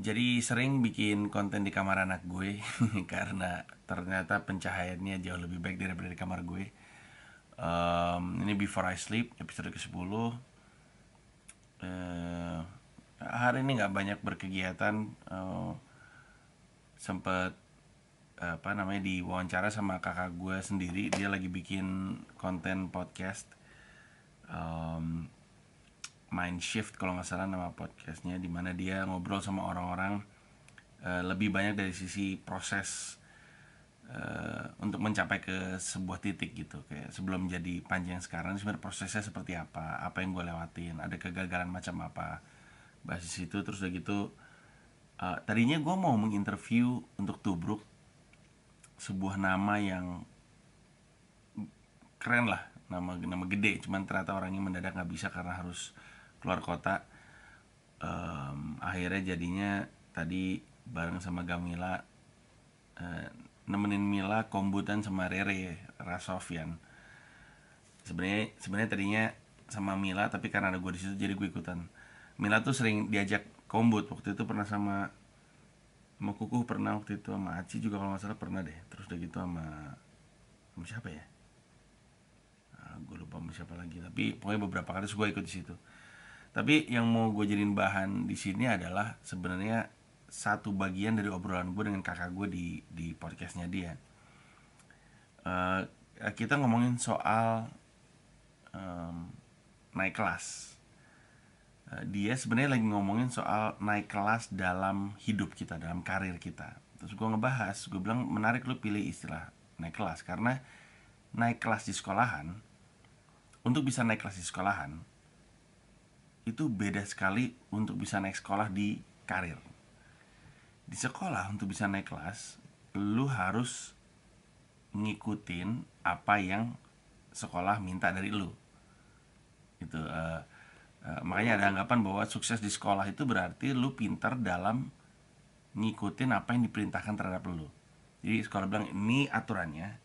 jadi sering bikin konten di kamar anak gue karena ternyata pencahayaannya jauh lebih baik daripada di kamar gue um, ini before I sleep episode ke 10 uh, eh, hari ini nggak banyak berkegiatan uh, sempet apa namanya diwawancara sama kakak gue sendiri dia lagi bikin konten podcast um, Mind Shift kalau nggak salah nama podcastnya dimana dia ngobrol sama orang-orang uh, lebih banyak dari sisi proses uh, untuk mencapai ke sebuah titik gitu kayak sebelum jadi panjang sekarang sebenarnya prosesnya seperti apa apa yang gue lewatin ada kegagalan macam apa basis itu terus udah gitu uh, tadinya gue mau menginterview untuk Tubruk sebuah nama yang keren lah nama nama gede cuman ternyata orangnya mendadak nggak bisa karena harus keluar kota um, akhirnya jadinya tadi bareng sama Gamila uh, nemenin Mila kombutan sama Rere Rasofian sebenarnya sebenarnya tadinya sama Mila tapi karena ada gue di situ jadi gue ikutan Mila tuh sering diajak kombut waktu itu pernah sama sama Kuku pernah waktu itu sama Aci juga kalau masalah pernah deh terus udah gitu sama sama siapa ya ah, gue lupa sama siapa lagi tapi pokoknya beberapa kali gue ikut di situ tapi yang mau gue jadiin bahan di sini adalah sebenarnya satu bagian dari obrolan gue dengan kakak gue di di podcastnya dia uh, kita ngomongin soal um, naik kelas uh, dia sebenarnya lagi ngomongin soal naik kelas dalam hidup kita dalam karir kita terus gue ngebahas gue bilang menarik lu pilih istilah naik kelas karena naik kelas di sekolahan untuk bisa naik kelas di sekolahan itu beda sekali untuk bisa naik sekolah di karir. Di sekolah untuk bisa naik kelas, lu harus ngikutin apa yang sekolah minta dari lu. Itu uh, eh, uh, eh, makanya ada anggapan bahwa sukses di sekolah itu berarti lu pintar dalam ngikutin apa yang diperintahkan terhadap lu. Jadi sekolah bilang ini aturannya,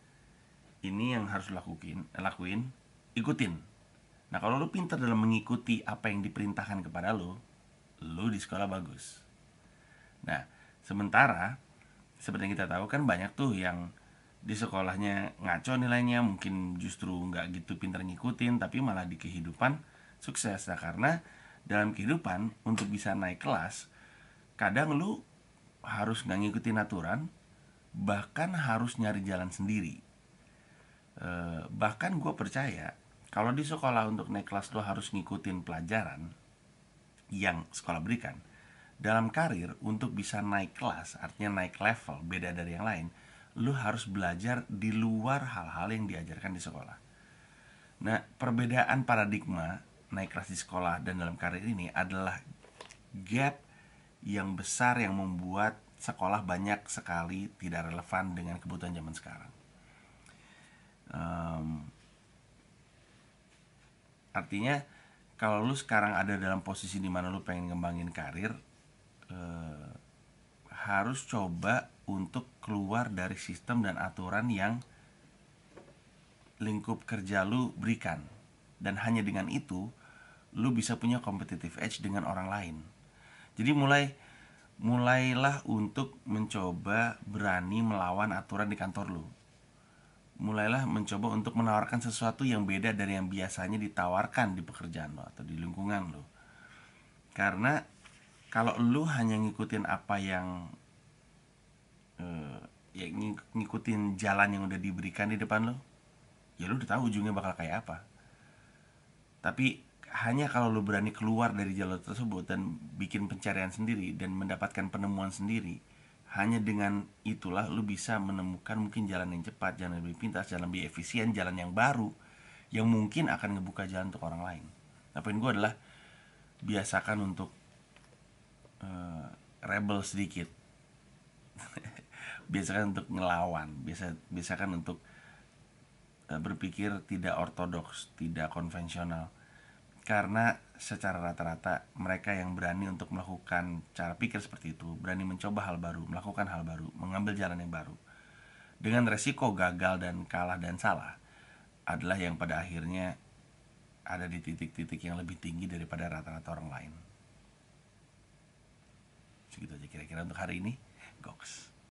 ini yang harus lakuin, lakuin, ikutin Nah kalau lu pinter dalam mengikuti apa yang diperintahkan kepada lu, lu di sekolah bagus. Nah sementara seperti yang kita tahu kan banyak tuh yang di sekolahnya ngaco nilainya mungkin justru nggak gitu pinter ngikutin tapi malah di kehidupan sukses nah karena dalam kehidupan untuk bisa naik kelas kadang lu harus nggak ngikutin aturan bahkan harus nyari jalan sendiri eh, bahkan gue percaya kalau di sekolah untuk naik kelas lo harus ngikutin pelajaran yang sekolah berikan. Dalam karir untuk bisa naik kelas, artinya naik level, beda dari yang lain, lo harus belajar di luar hal-hal yang diajarkan di sekolah. Nah, perbedaan paradigma naik kelas di sekolah dan dalam karir ini adalah gap yang besar yang membuat sekolah banyak sekali tidak relevan dengan kebutuhan zaman sekarang. Um, artinya kalau lu sekarang ada dalam posisi di mana lu pengen ngembangin karir eh, harus coba untuk keluar dari sistem dan aturan yang lingkup kerja lu berikan dan hanya dengan itu lu bisa punya competitive edge dengan orang lain jadi mulai mulailah untuk mencoba berani melawan aturan di kantor lu mulailah mencoba untuk menawarkan sesuatu yang beda dari yang biasanya ditawarkan di pekerjaan lo atau di lingkungan lo. Karena kalau lo hanya ngikutin apa yang eh, ya ngikutin jalan yang udah diberikan di depan lo, ya lo udah tahu ujungnya bakal kayak apa. Tapi hanya kalau lo berani keluar dari jalur tersebut dan bikin pencarian sendiri dan mendapatkan penemuan sendiri, hanya dengan itulah lu bisa menemukan mungkin jalan yang cepat, jalan yang lebih pintas, jalan yang lebih efisien, jalan yang baru yang mungkin akan ngebuka jalan untuk orang lain. Tapi nah, gue adalah biasakan untuk uh, rebel sedikit, biasakan untuk ngelawan, biasa biasakan untuk uh, berpikir tidak ortodoks, tidak konvensional karena secara rata-rata mereka yang berani untuk melakukan cara pikir seperti itu, berani mencoba hal baru, melakukan hal baru, mengambil jalan yang baru. Dengan resiko gagal dan kalah dan salah adalah yang pada akhirnya ada di titik-titik yang lebih tinggi daripada rata-rata orang lain. Segitu aja kira-kira untuk hari ini. Goks.